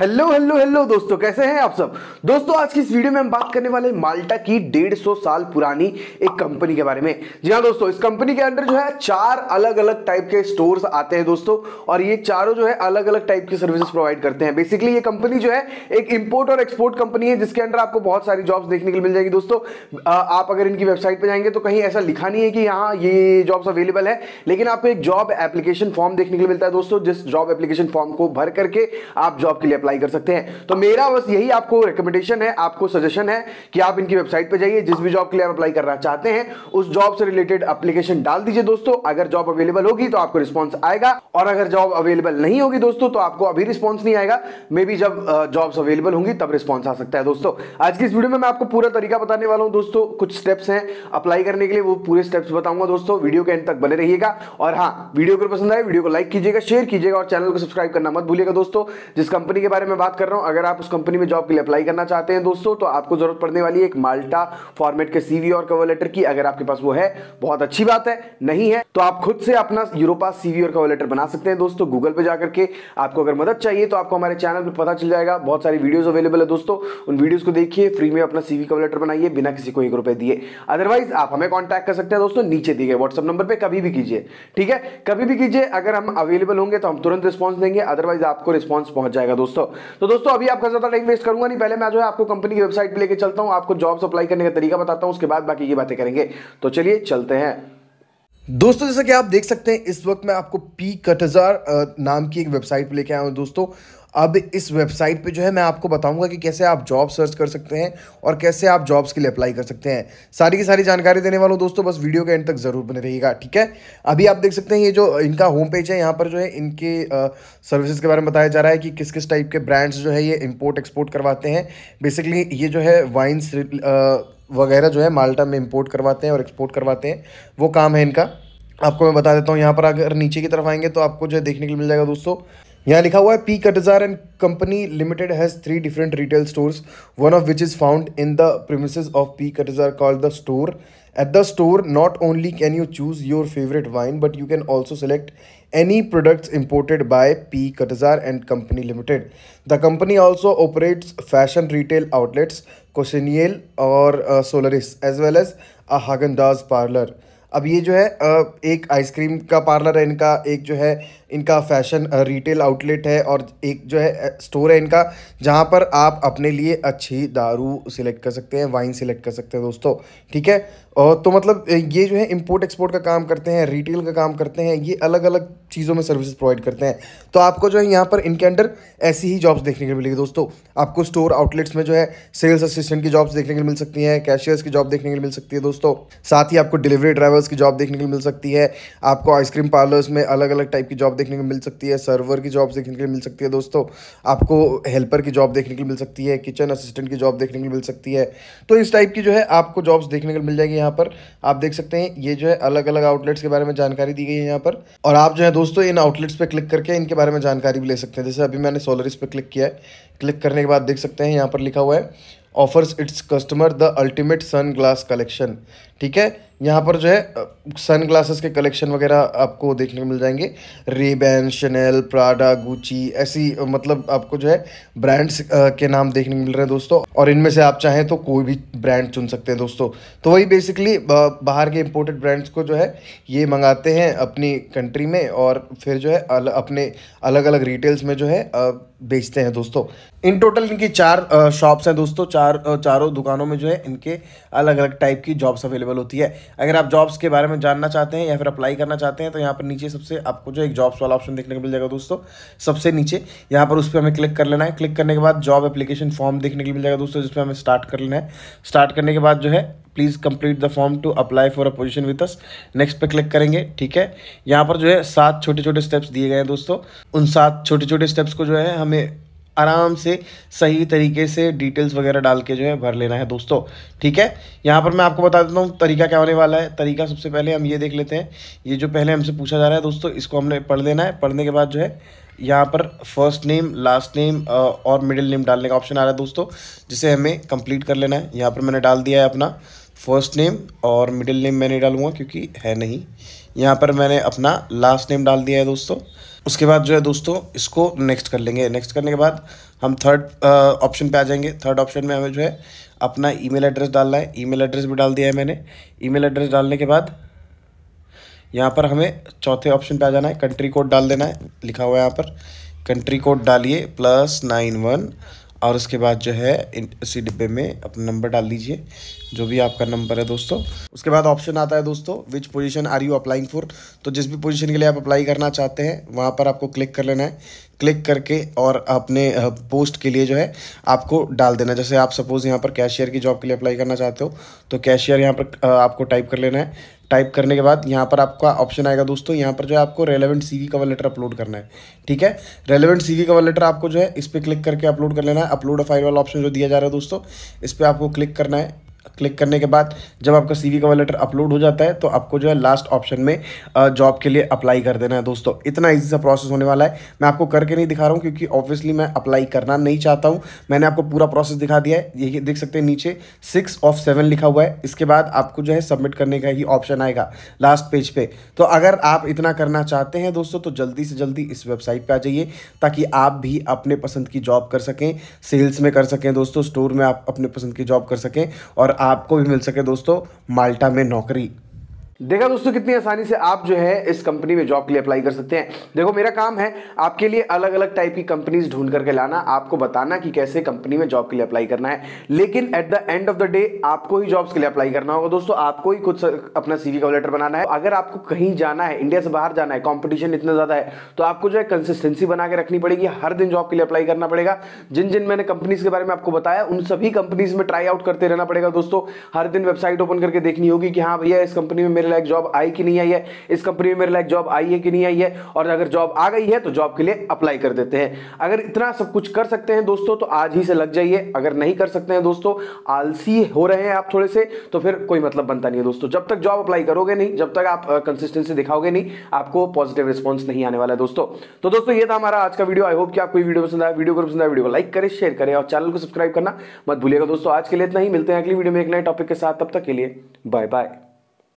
hello hello hello दोस्तों कैसे हैं आप सब दोस्तों आज की इस वीडियो में हम बात करने वाले माल्टा की 150 साल पुरानी एक कंपनी के बारे में जी हाँ दोस्तों इस कंपनी के अंडर जो है चार अलग अलग टाइप के स्टोर्स आते हैं दोस्तों और ये चारों जो है अलग अलग टाइप की सर्विसेज प्रोवाइड करते हैं बेसिकली ये कंपनी जो है एक इम्पोर्ट और एक्सपोर्ट कंपनी है जिसके अंडर आपको बहुत सारी जॉब्स देखने के लिए मिल जाएगी दोस्तों आप अगर इनकी वेबसाइट पर जाएंगे तो कहीं ऐसा लिखा नहीं है कि यहाँ ये जॉब्स अवेलेबल है लेकिन आपको एक जॉब एप्लीकेशन फॉर्म देखने के लिए मिलता है दोस्तों जिस जॉब एप्लीकेशन फॉर्म को भर करके आप जॉब के लिए अप्लाई कर सकते हैं तो मेरा बस यही आपको रिकमेंडेशन है आपको सजेशन है कि आप इनकी वेबसाइट पर जाइए जिस भी जॉब के लिए आप अप्लाई करना चाहते हैं उस जॉब से रिलेटेड अप्लीकेशन डाल दीजिए दोस्तों अगर जॉब अवेलेबल होगी तो आपको रिस्पॉन्स आएगा और अगर जॉब अवेलेबल नहीं होगी दोस्तों तो आपको अभी रिस्पॉन्स नहीं आएगा मे बी जब जॉब्स अवेलेबल होंगी तब रिस्पॉन्स आ सकता है दोस्तों आज की इस वीडियो में मैं आपको पूरा तरीका बताने वाला हूँ दोस्तों कुछ स्टेप्स हैं अप्लाई करने के लिए वो पूरे स्टेप्स बताऊंगा दोस्तों वीडियो के एंड तक बने रहिएगा और हाँ वीडियो को पसंद आए वीडियो को लाइक कीजिएगा शेयर कीजिएगा और चैनल को सब्सक्राइब करना मत भूलिएगा दोस्तों जिस कंपनी के बारे बारे में बात कर रहा हूं अगर आप उस कंपनी में जॉब के लिए अप्लाई करना चाहते हैं दोस्तों तो आपको जरूरत पड़ने वाली है एक माल्टा फॉर्मेट के सीवी और कवर लेटर की अगर आपके पास वो है बहुत अच्छी बात है नहीं है तो आप खुद से अपना यूरोपा सीवी और कवर लेटर बना सकते हैं दोस्तों गूगल पर जाकर के आपको अगर मदद चाहिए तो आपको हमारे चैनल पर पता चल जाएगा बहुत सारी वीडियोज अवेलेबल है दोस्तों उन वीडियोज को देखिए फ्री में अपना सीवी कवर लेटर बनाइए बिना किसी को एक रुपए दिए अदरवाइज आप हमें कॉन्टैक्ट कर सकते हैं दोस्तों नीचे दिए गए व्हाट्सअप नंबर पर कभी भी कीजिए ठीक है कभी भी कीजिए अगर हम अवेलेबल होंगे तो हम तुरंत रिस्पॉन्स देंगे अदरवाइज आपको रिस्पॉन्स पहुंच जाएगा दोस्तों तो दोस्तों अभी आपका ज्यादा टाइम वेस्ट करूंगा नहीं पहले मैं जो है आपको कंपनी की वेबसाइट पर लेकर चलता हूँ आपको जॉब अप्लाई करने का तरीका बताता हूँ उसके बाद बाकी ये बातें करेंगे तो चलिए चलते हैं दोस्तों जैसा कि आप देख सकते हैं इस वक्त मैं आपको पी कटजार नाम की एक वेबसाइट पर लेके आया हूँ दोस्तों अब इस वेबसाइट पे जो है मैं आपको बताऊंगा कि कैसे आप जॉब सर्च कर सकते हैं और कैसे आप जॉब्स के लिए अप्लाई कर सकते हैं सारी की सारी जानकारी देने वालों दोस्तों बस वीडियो के एंड तक ज़रूर बने रहिएगा ठीक है अभी आप देख सकते हैं ये जो इनका होम पेज है यहाँ पर जो है इनके सर्विसेज के बारे में बताया जा रहा है कि किस किस टाइप के ब्रांड्स जो है ये इम्पोर्ट एक्सपोर्ट करवाते हैं बेसिकली ये जो है वाइन्स वगैरह जो है माल्टा में इम्पोर्ट करवाते हैं और एक्सपोर्ट करवाते हैं वो काम है इनका आपको मैं बता देता हूँ यहाँ पर अगर नीचे की तरफ आएंगे तो आपको जो है देखने के लिए मिल जाएगा दोस्तों यहाँ लिखा हुआ है P Cutajar and company limited has three different retail stores one of which is found in the premises of P Cutajar called the store at the store not only can you choose your favourite wine but you can also select any products imported by P Cutajar and company limited the company also operates fashion retail outlets कोशनियल और Solaris as well as a Haagen Dazs parlour अब ये जो है uh, एक ice cream का parlour है इनका एक जो है इनका फैशन रिटेल आउटलेट है और एक जो है स्टोर है इनका जहाँ पर आप अपने लिए अच्छी दारू सिलेक्ट कर सकते हैं वाइन सिलेक्ट कर सकते हैं दोस्तों ठीक है और तो मतलब ये जो है इम्पोर्ट एक्सपोर्ट का काम करते हैं रिटेल का काम करते हैं ये अलग अलग चीज़ों में सर्विसेज प्रोवाइड करते हैं तो आपको जो है यहाँ पर इनके अंडर ऐसी ही जॉब्स देखने को मिलेगी दोस्तों आपको स्टोर आउटलेट्स में जो है सेल्स असिस्टेंट की जॉब्स देखने को मिल सकती हैं कैशियर्स की जॉब देखने को मिल सकती है दोस्तों साथ ही आपको डिलीवरी ड्राइवर्स की जॉब देखने को मिल सकती है आपको आइसक्रीम पार्लर्स में अलग अलग टाइप की जॉब देखने को मिल सकती है सर्वर की जॉब देखने के लिए मिल सकती है दोस्तों आपको हेल्पर की जॉब देखने के लिए मिल सकती है किचन असिस्टेंट की जॉब देखने के लिए मिल सकती है तो इस टाइप की जो है आपको जॉब्स देखने को मिल जाएगी यहाँ पर आप देख सकते हैं ये जो है अलग अलग आउटलेट्स के बारे में जानकारी दी गई है यहाँ पर और आप जो है दोस्तों इन आउटलेट्स पर क्लिक करके इनके बारे में जानकारी भी ले सकते हैं जैसे अभी मैंने सोलरिस पर क्लिक किया है क्लिक करने के बाद देख सकते हैं यहाँ पर लिखा हुआ है offers its customer the ultimate sunglass collection ठीक है यहाँ पर जो है सन ग्लासेस के कलेक्शन वगैरह आपको देखने को मिल जाएंगे रेबैन शनेल प्राडा गुची ऐसी मतलब आपको जो है ब्रांड्स के नाम देखने को मिल रहे हैं दोस्तों और इनमें से आप चाहें तो कोई भी ब्रांड चुन सकते हैं दोस्तों तो वही बेसिकली बाहर के इम्पोर्टेड ब्रांड्स को जो है ये मंगाते हैं अपनी कंट्री में और फिर जो है अल, अपने अलग अलग रिटेल्स में जो है बेचते हैं दोस्तों इन टोटल इनकी चार शॉप्स हैं दोस्तों चार चारों दुकानों में जो है इनके अलग अलग टाइप की जॉब्स अवेलेबल अवेलेबल होती है अगर आप जॉब्स के बारे में जानना चाहते हैं या फिर अप्लाई करना चाहते हैं तो यहाँ पर नीचे सबसे आपको जो एक जॉब्स वाला ऑप्शन देखने को मिल जाएगा दोस्तों सबसे नीचे यहाँ पर उस पर हमें क्लिक कर लेना है क्लिक करने के बाद जॉब एप्लीकेशन फॉर्म देखने को मिल जाएगा दोस्तों जिसमें हमें स्टार्ट कर लेना है स्टार्ट करने के बाद जो है please complete the form to apply for a position with us next पे क्लिक करेंगे ठीक है यहाँ पर जो है सात छोटे छोटे स्टेप्स दिए गए हैं दोस्तों उन सात छोटे छोटे स्टेप्स को जो है हमें आराम से सही तरीके से डिटेल्स वगैरह डाल के जो है भर लेना है दोस्तों ठीक है यहाँ पर मैं आपको बता देता हूँ तरीका क्या होने वाला है तरीका सबसे पहले हम ये देख लेते हैं ये जो पहले हमसे पूछा जा रहा है दोस्तों इसको हमने पढ़ लेना है पढ़ने के बाद जो है यहाँ पर फर्स्ट नेम लास्ट नेम और मिडिल नेम डालने का ऑप्शन आ रहा है दोस्तों जिसे हमें कंप्लीट कर लेना है यहाँ पर मैंने डाल दिया है अपना फर्स्ट नेम और मिडिल नेम मैं नहीं डालूंगा क्योंकि है नहीं यहाँ पर मैंने अपना लास्ट नेम डाल दिया है दोस्तों उसके बाद जो है दोस्तों इसको नेक्स्ट कर लेंगे नेक्स्ट करने के बाद हम थर्ड ऑप्शन uh, पे आ जाएंगे थर्ड ऑप्शन में हमें जो है अपना ईमेल एड्रेस डालना है ईमेल एड्रेस भी डाल दिया है मैंने ईमेल एड्रेस डालने के बाद यहाँ पर हमें चौथे ऑप्शन पे आ जाना है कंट्री कोड डाल देना है लिखा हुआ है यहाँ पर कंट्री कोड डालिए प्लस नाइन वन और उसके बाद जो है इसी डिब्बे में अपना नंबर डाल दीजिए जो भी आपका नंबर है दोस्तों उसके बाद ऑप्शन आता है दोस्तों which position are you applying for तो जिस भी पोजीशन के लिए आप अप्लाई करना चाहते हैं वहाँ पर आपको क्लिक कर लेना है क्लिक करके और अपने पोस्ट के लिए जो है आपको डाल देना जैसे आप सपोज़ यहाँ पर कैशियर की जॉब के लिए अप्लाई करना चाहते हो तो कैशियर यहाँ पर आपको टाइप कर लेना है टाइप करने के बाद यहाँ पर आपका ऑप्शन आएगा दोस्तों यहाँ पर जो है आपको relevant CV cover letter upload करना है ठीक है रेलेवेंट सीवी कवर लेटर आपको जो है इस पर क्लिक करके अपलोड कर लेना है अपलोड फाइल वाला ऑप्शन जो दिया जा रहा है दोस्तों इस पर आपको क्लिक करना है क्लिक करने के बाद जब आपका सीवी कवर लेटर अपलोड हो जाता है तो आपको जो है लास्ट ऑप्शन में जॉब के लिए अप्लाई कर देना है दोस्तों इतना ईजी सा प्रोसेस होने वाला है मैं आपको करके नहीं दिखा रहा हूँ क्योंकि ऑब्वियसली मैं अप्लाई करना नहीं चाहता हूँ मैंने आपको पूरा प्रोसेस दिखा दिया है ये देख सकते हैं नीचे सिक्स ऑफ सेवन लिखा हुआ है इसके बाद आपको जो है सबमिट करने का ही ऑप्शन आएगा लास्ट पेज पर तो अगर आप इतना करना चाहते हैं दोस्तों तो जल्दी से जल्दी इस वेबसाइट पर आ जाइए ताकि आप भी अपने पसंद की जॉब कर सकें सेल्स में कर सकें दोस्तों स्टोर में आप अपने पसंद की जॉब कर सकें और और आपको भी मिल सके दोस्तों माल्टा में नौकरी देखा दोस्तों कितनी आसानी से आप जो है इस कंपनी में जॉब के लिए अप्लाई कर सकते हैं देखो मेरा काम है आपके लिए अलग अलग टाइप की कंपनीज ढूंढ करके लाना आपको बताना कि कैसे कंपनी में जॉब के लिए अप्लाई करना है लेकिन at the end of the day आपको ही जॉब्स के लिए अप्लाई करना होगा दोस्तों आपको ही कुछ अपना सीवी का लेटर बनाना है तो अगर आपको कहीं जाना है इंडिया से बाहर जाना है कॉम्पिटिशन इतना ज़्यादा है तो आपको जो है कंसिस्टेंसी बना के रखनी पड़ेगी हर दिन जॉब के लिए अप्लाई करना पड़ेगा जिन जिन मैंने कंपनीज के बारे में आपको बताया उन सभी कंपनीज में ट्राई आउट करते रहना पड़ेगा दोस्तों हर दिन वेबसाइट ओपन करके देखनी होगी कि हाँ भैया इस कंपनी में मेरे लाइक जॉब आई कि नहीं आई है इस कंपनी में मेरे लाइक जॉब आई है कि नहीं आई है और अगर जॉब आ गई है तो जॉब के लिए अप्लाई कर देते हैं अगर इतना सब कुछ कर सकते हैं दोस्तों तो आज ही से लग जाइए अगर नहीं कर सकते हैं दोस्तों आलसी हो रहे हैं आप थोड़े से तो फिर कोई मतलब बनता नहीं है दोस्तों जब तक जॉब अप्लाई करोगे नहीं जब तक आप कंसिस्टेंसी दिखाओगे नहीं आपको पॉजिटिव रिस्पॉन्स नहीं आने वाला है दोस्तों तो दोस्तों ये था हमारा आज का वीडियो आई होप कि आपको वीडियो पसंद आया वीडियो को पसंद आया वीडियो को लाइक करें शेयर करें और चैनल को सब्सक्राइब करना मत भूलिएगा दोस्तों आज के लिए इतना ही मिलते हैं अगली वीडियो में एक नए टॉपिक के साथ तब तक के लिए बाय बाय